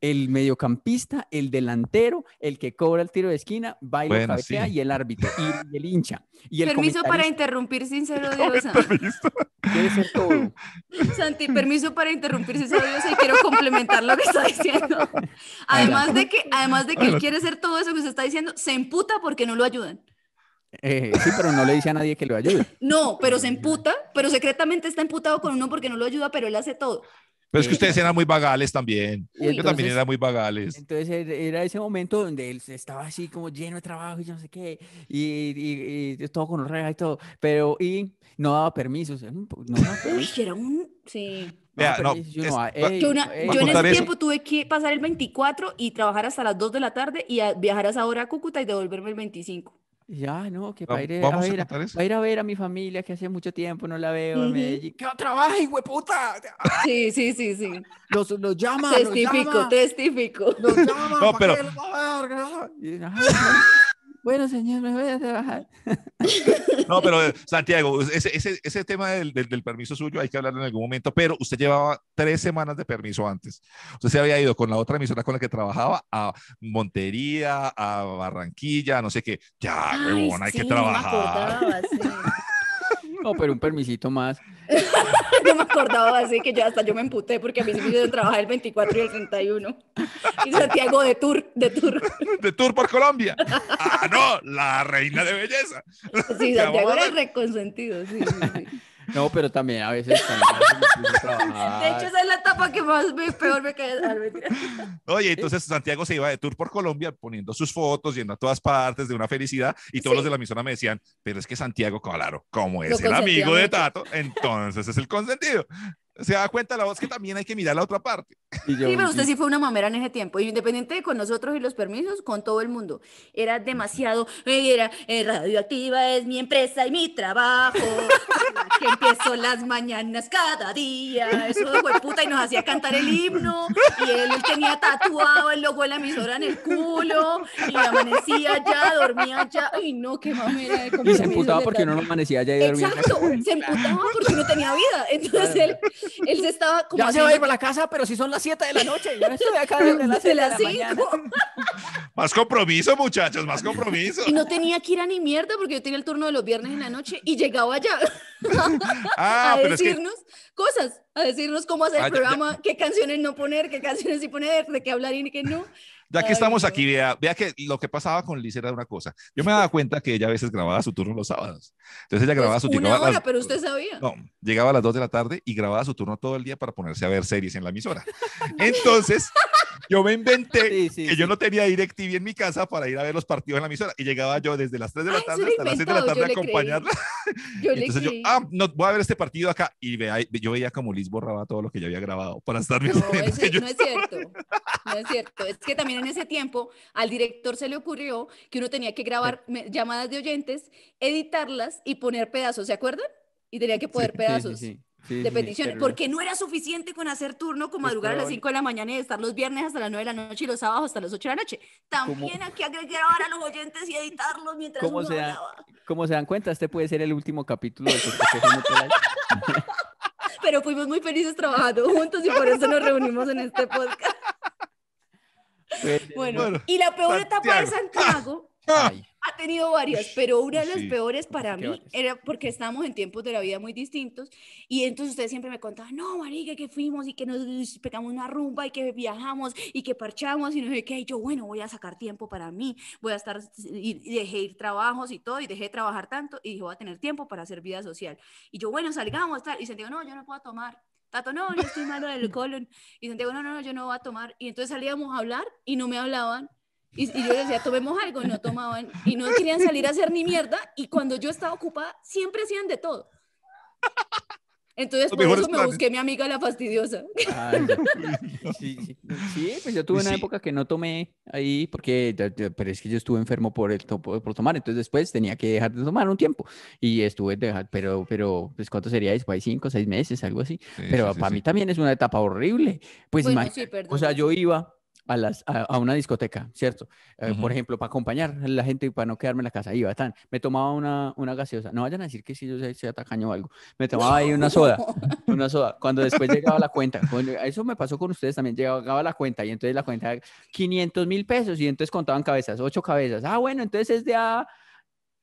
el mediocampista, el delantero, el que cobra el tiro de esquina, baila, bueno, y el árbitro y, el hincha. Y el permiso para interrumpir, sincero Santi, permiso para interrumpir, sincero quiero complementar lo que está diciendo. Además de que, además de que él quiere hacer todo eso que usted está diciendo, se emputa porque no lo ayudan. Eh, sí, pero no le dice a nadie que lo ayude. No, pero se emputa, pero secretamente está emputado con uno porque no lo ayuda, pero él hace todo. Pero es que eh, ustedes eran muy vagales también. Yo también era muy vagales. Entonces era ese momento donde él estaba así como lleno de trabajo y yo no sé qué, y, todo con los y todo, pero y no daba permisos. ¿eh? era un... Sí. yo, en ese tiempo tuve que pasar el 24 y trabajar hasta las 2 de la tarde y viajar a esa hora a Cúcuta y devolverme el 25. Ya, no, que para ir, eh, a, ver, a, ir a ver a mi familia que hace mucho tiempo no la veo en Medellín. ¡Que hueputa! Sí, sí, sí, sí. Los, los llama, Testifico, los llama, testifico. Los llama, no, pero... bueno, señor, me voy a trabajar. No, pero eh, Santiago, ese, ese, ese tema del, del, permiso suyo hay que hablarlo en algún momento, pero usted llevaba tres semanas de permiso antes. Usted se había ido con la otra emisora con la que trabajaba a Montería, a Barranquilla, no sé qué. Ya, huevón, hay que trabajar. sí. No, pero un permisito más. no me acordaba así que yo hasta yo me emputé porque a mí se me hizo trabajar el 24 y el 31. Y Santiago de tour, de tour. De tour por Colombia. Ah, no, la reina de belleza. Sí, Santiago era reconsentido, sí, sí. sí. No, pero también a veces De hecho, esa es la etapa que más me, peor me cae. Ah, Oye, entonces Santiago se iba de tour por Colombia poniendo sus fotos, yendo a todas partes de una felicidad, y todos los de la zona me decían, pero es que Santiago, claro, como es el amigo de Tato, entonces es el consentido se da cuenta la voz que también hay que mirar la otra parte. sí, pero usted sí fue una mamera en ese tiempo, independiente de con nosotros y los permisos, con todo el mundo. Era demasiado, eh, era eh, radioactiva, es mi empresa y mi trabajo, que empiezo las mañanas cada día, eso fue puta y nos hacía cantar el himno, y él tenía tatuado el logo de la emisora en el culo, y amanecía ya, dormía ya, ay no, qué mamera de Y se emputaba porque no amanecía ya y dormía. Exacto, se emputaba porque no tenía vida, entonces él... Él se estaba como. Ya se va a ir para la casa, pero si son las 7 de la noche. Yo estoy acá desde las de la, mañana. Más compromiso, muchachos, más compromiso. Y no tenía que ir a ni mierda porque yo tenía el turno de los viernes en la noche y llegaba allá ah, a pero decirnos cosas, a decirnos cómo hacer ah, el programa, qué canciones no poner, qué canciones sí poner, de qué hablar y qué no. Ya que estamos aquí, vea, que lo que pasaba con Liz era una cosa. Yo me daba cuenta que ella a veces grababa su turno los sábados. Entonces ella grababa su turno. pero usted sabía. llegaba a las 2 de la tarde y grababa su turno todo el día para ponerse a ver series en la emisora. Entonces, yo me inventé que yo no tenía DirecTV en mi casa para ir a ver los partidos en la emisora y llegaba yo desde las 3 de la tarde hasta las 6 de la tarde a acompañarla. Yo Entonces yo, ah, no, voy a ver este partido acá y yo veía como Liz borraba todo lo que yo había grabado para estar viendo. No, no es cierto, no es cierto. Es que también en ese tiempo al director se le ocurrió que uno tenía que grabar llamadas de oyentes, editarlas y poner pedazos, ¿se acuerdan? Y tenía que poner pedazos de peticiones, porque no era suficiente con hacer turno como madrugar pues a las 5 de la mañana y estar los viernes hasta las 9 de la noche y los sábados hasta las 8 de la noche. También hay que agregar a los oyentes y editarlos mientras uno se Como se dan cuenta, este puede ser el último capítulo de Pero fuimos muy felices trabajando juntos y por eso nos reunimos en este podcast. Pues, bueno, y la peor etapa de Santiago... Ay ha tenido varias, pero una de las peores para mí era porque estábamos en tiempos de la vida muy distintos y entonces ustedes siempre me contaban, no, marica, que fuimos y que nos pegamos una rumba y que viajamos y que parchamos y no sé qué, yo, bueno, voy a sacar tiempo para mí, voy a estar, y, dejé ir trabajos y todo, y dejé trabajar tanto y yo voy a tener tiempo para hacer vida social. Y yo, bueno, salgamos, tal, y Santiago, no, yo no puedo tomar. Tato, no, yo estoy malo del colon. Y Santiago, no, no, no, yo no voy a tomar. Y entonces salíamos a hablar y no me hablaban y, y, yo decía, tomemos algo, no tomaban y no querían salir a hacer ni mierda. Y cuando yo estaba ocupada, siempre hacían de todo. Entonces, Los por eso me busqué mi amiga la fastidiosa. sí, pues yo tuve una época que no tomé ahí, porque pero es que yo estuve enfermo por, el, por tomar, entonces después tenía que dejar de tomar un tiempo. Y estuve, dejar, pero, pero, pues, ¿cuánto sería después? ¿Cinco, seis meses, algo así? pero para mí también es una etapa horrible. Pues, imagínate. o sea, yo iba a, las, una discoteca, ¿cierto? Eh, por ejemplo, para acompañar a la gente y para no quedarme en la casa. Iba, tan, me tomaba una, una gaseosa. No vayan a decir que si yo sea, atacaño o algo. Me tomaba ahí una soda, una soda. Cuando después llegaba la cuenta, eso me pasó con ustedes también, llegaba la cuenta y entonces la cuenta 500 mil pesos y entonces contaban cabezas, ocho cabezas. Ah, bueno, entonces es de a...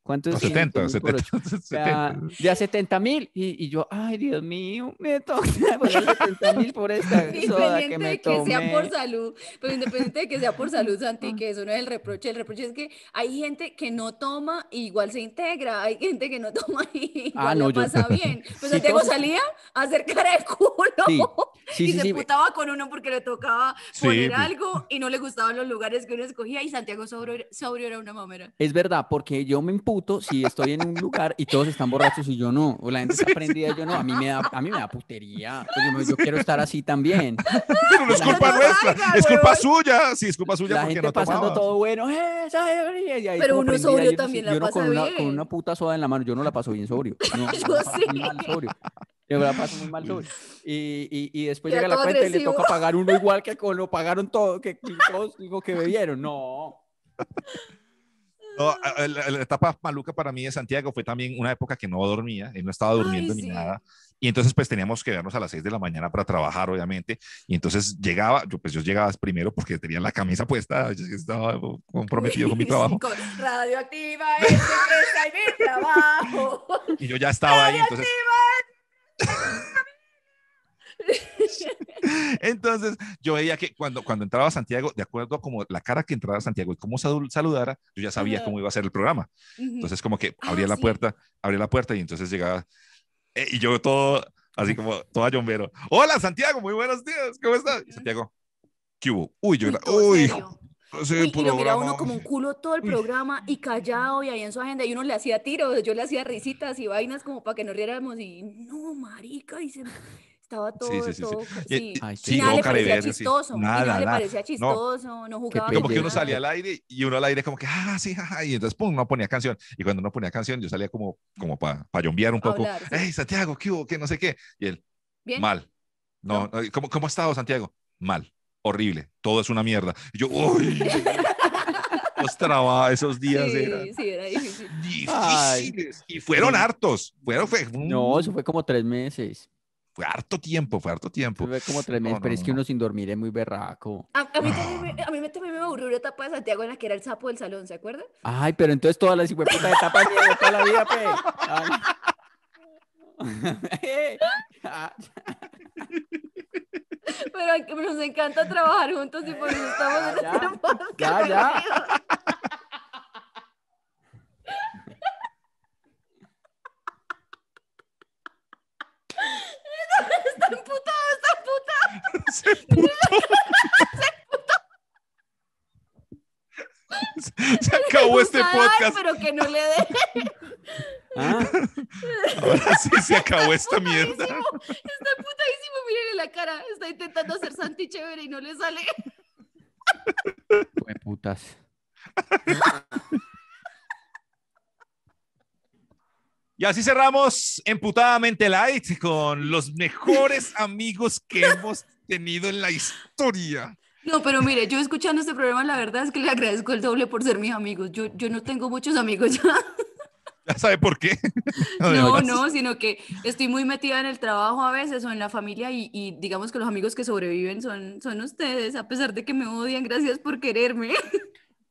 ¿Cuánto es? 70, 70, ya 70 mil. Y, y, yo, ay, Dios mío, me toca 70 mil por esta soda que me Independiente de que sea por salud, pero independiente de que sea por salud, Santi, que eso no es el reproche. El reproche es que hay gente que no toma y igual se integra. Hay gente que no toma y ah, igual no, pasa bien. Pues Santiago salía a hacer cara de culo. Sí. Sí, y se putaba con uno porque le tocaba poner pues. algo y no le gustaban los lugares que uno escogía. Y Santiago Saurio era una mamera. Es verdad, porque yo me importaba si estoy en un lugar y todos están borrachos y yo no, o la gente está prendida y yo no, a mí me da, a mí me da putería, pues yo, quiero estar así también. Pero no es culpa nuestra, es culpa suya, sí, es culpa suya la gente pasando todo bueno, eh, Pero uno sobrio también yo, la pasa con bien. Una, una puta soda en la mano, yo no la paso bien sobrio. No, yo la paso muy mal sobrio. Y, y, y después llega la cuenta y le toca pagar uno igual que lo pagaron todo, que todos digo que bebieron. No. la, etapa maluca para mí de Santiago fue también una época que no dormía, no estaba durmiendo ni nada. Y entonces pues teníamos que vernos a las 6 de la mañana para trabajar, obviamente. Y entonces llegaba, yo pues yo llegaba primero porque tenía la camisa puesta, yo estaba comprometido con mi trabajo. radioactiva es este, mi trabajo. Y yo ya estaba ahí, entonces... Este, Entonces, yo veía que cuando, cuando entraba Santiago, de acuerdo a como la cara que entraba Santiago y cómo saludara, yo ya sabía cómo iba a ser el programa. Entonces, como que abría ah, la puerta, abría la puerta y entonces llegaba, eh, y yo todo, así como todo yombero. Hola, Santiago, muy buenos días, ¿cómo estás? Santiago, ¿qué hubo? Uy, yo era, uy, miraba uno como un culo todo el programa y callado y ahí en su agenda y uno le hacía tiros, yo le hacía risitas y vainas como para que nos riéramos y no, marica, y se, estaba todo, sí, sí, todo, sí. Ay, nada le parecía chistoso. Nada, le parecía chistoso, no, Como que uno salía al aire y uno al aire como que, ah, sí, ah, y entonces, pum, no ponía canción. Y cuando no ponía canción, yo salía como, como para pa un poco. hey, Santiago, ¿qué hubo? ¿Qué no sé qué? Y él, mal. No, eh, ¿cómo, ha estado, Santiago? Mal, horrible, todo es una mierda. Y yo, uy. los esos días sí, eran sí, era difíciles y fueron hartos. Fueron, fue, no, eso fue como tres meses fue harto tiempo, fue harto tiempo. Fue como tres meses, pero es que uno sin dormir es muy berraco. A, mí, también, a mí, ah. también, me aburrió la etapa de Santiago en la que era el sapo del salón, ¿se acuerda? Ay, pero entonces todas las 50 etapas de toda la vida, pe. pero, nos encanta trabajar juntos y por eso estamos en ah, el este tiempo. Ya, ya. Está emputado, está emputado. Se, se acabó este podcast. pero que no le dé. Ah. Ahora sí se acabó esta mierda. Está putadísimo, mírenle la cara. Está intentando hacer Santi chévere y no le sale. Putas. Y así cerramos Emputadamente Light con los mejores amigos que hemos tenido en la historia. No, pero mire, yo escuchando este programa, la verdad es que le agradezco el doble por ser mis amigos. Yo, yo no tengo muchos amigos ya. ¿Ya sabe por qué? No, no, sino que estoy muy metida en el trabajo a veces o en la familia y, y, digamos que los amigos que sobreviven son, son ustedes, a pesar de que me odian, gracias por quererme.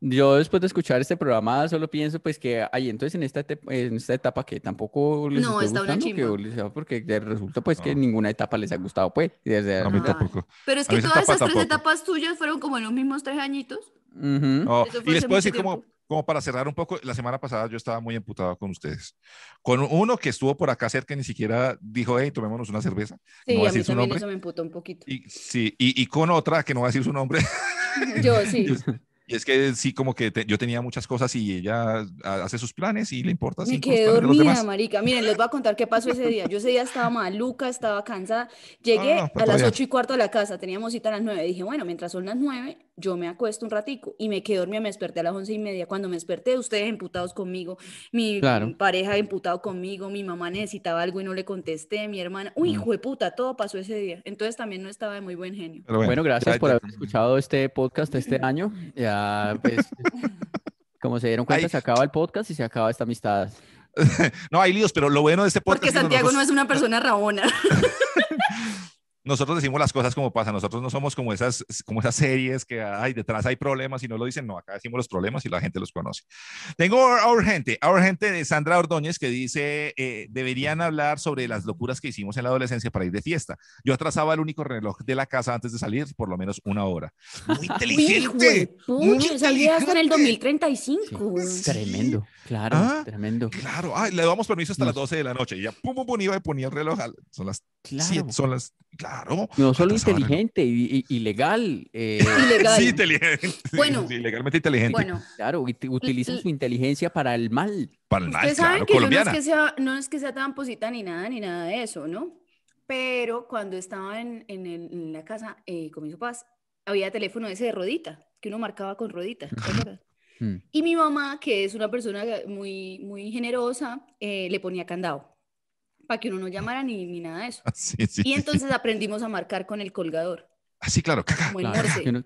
Yo después de escuchar este programa solo pienso pues que ahí entonces en esta, en esta etapa que tampoco les no, está gustando, una porque resulta pues que ninguna etapa les ha gustado pues. Desde, tampoco. Pero es que todas esas tres etapas tuyas fueron como en los mismos tres añitos. y les puedo decir como, como para cerrar un poco, la semana pasada yo estaba muy emputado con ustedes. Con uno que estuvo por acá cerca ni siquiera dijo, hey, tomémonos una cerveza. Sí, no a, mí eso me emputó un poquito. Y, sí, y, y, con otra que no va a decir su nombre. Yo, sí. Y es que sí, como que yo tenía muchas cosas y ella hace sus planes y le importa. Y quedé dormida, marica. Miren, les voy a contar qué pasó ese día. Yo ese día estaba maluca, estaba cansada. Llegué ah, a las ocho y cuarto de la casa, teníamos cita a las nueve. Dije, bueno, mientras son las nueve, yo me acuesto un ratico y me quedo dormida, me desperté a las once y media. Cuando me desperté, ustedes emputados conmigo, mi pareja emputado conmigo, mi mamá necesitaba algo y no le contesté, mi hermana, uy, hijo mm. puta, todo pasó ese día. Entonces también no estaba de muy buen genio. bueno, gracias por haber escuchado este podcast este año. Ya, pues, como se dieron cuenta, se acaba el podcast y se acaba esta amistad. no hay líos, pero lo bueno de este podcast. Porque Santiago no es una persona rabona nosotros decimos las cosas como pasa, nosotros no somos como esas, como esas series que hay detrás hay problemas y no lo dicen, no, acá decimos los problemas y la gente los conoce. Tengo a urgente, a urgente de Sandra Ordóñez que dice, eh, deberían hablar sobre las locuras que hicimos en la adolescencia para ir de fiesta. Yo atrasaba el único reloj de la casa antes de salir por lo menos una hora. Muy inteligente. salía hasta en el 2035. tremendo, claro, ah, tremendo. Claro, le damos permiso hasta las 12 de la noche y ya pum, pum, pum, iba y ponía el reloj, son las... 7, son las claro, no solo inteligente, y, eh, ilegal. Sí, inteligente. Bueno. inteligente. Bueno. Claro, utiliza su inteligencia para el mal. Para el mal, claro, colombiana. No, es que sea, no tan posita ni nada, ni nada de eso, ¿no? Pero cuando estaba en, en, la casa eh, con mis papás, había teléfono ese de rodita, que uno marcaba con rodita, mm. Y mi mamá, que es una persona muy, muy generosa, eh, le ponía candado para que uno no llamara ni, ni nada de eso. y entonces aprendimos a marcar con el colgador. Así, ah, claro, Como claro. hicieron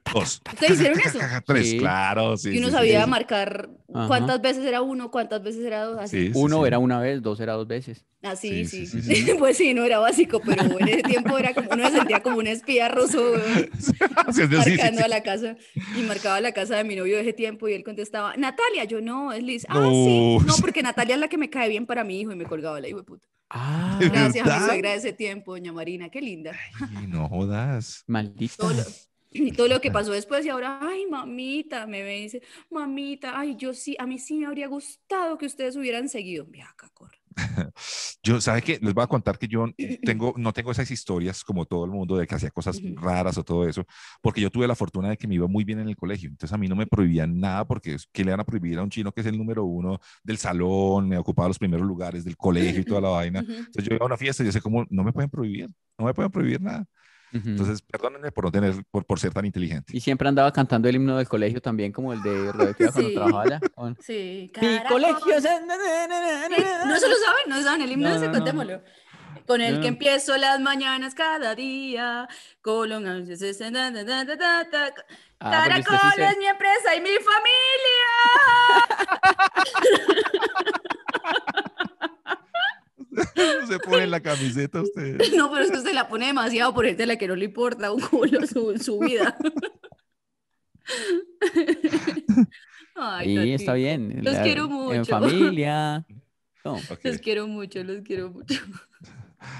eso? tres, claro. y uno sabía marcar cuántas veces era uno, cuántas veces era dos. Así. uno era una vez, dos era dos veces. Así, ah, sí. sí, pues sí, no era básico, pero en ese tiempo era uno se sentía como un espía ruso, marcando a la casa y marcaba la casa de mi novio de ese tiempo y él contestaba, Natalia, yo no, es Liz. Ah, sí, no, porque Natalia es la que me cae bien para mi hijo y me colgaba la hijo de puta. Ah, gracias a tiempo, doña Marina, qué linda. Ay, no jodas. maldito. Todo lo, y todo lo que pasó después y ahora, ay, mamita, me ve dice, mamita, ay, yo sí, a mí sí me habría gustado que ustedes hubieran seguido. Viaja, corre. Yo, ¿sabe qué? Les voy a contar que yo tengo, no tengo esas historias como todo el mundo de que hacía cosas raras o todo eso, porque yo tuve la fortuna de que me iba muy bien en el colegio. Entonces a mí no me prohibían nada porque ¿qué le van a prohibir a un chino que es el número uno del salón? Me ocupaba los primeros lugares del colegio y toda la vaina. Entonces yo iba a una fiesta y yo sé cómo, no me pueden prohibir, no me pueden prohibir nada. Entonces, perdónenme por no tener, por, por ser tan inteligente. Y siempre andaba cantando el himno del colegio también, como el de Rebeca sí. cuando trabajaba allá. Con... Sí, Mi colegio. No se lo saben, no saben el himno contémoslo. Con el que empiezo las mañanas cada día. Colón, ah, Caracol es mi empresa y mi familia. se pone la camiseta usted. No, pero es que usted la pone demasiado por gente la que no le importa un culo su, vida. y está bien. Los quiero mucho. En familia. Los quiero mucho, los quiero mucho.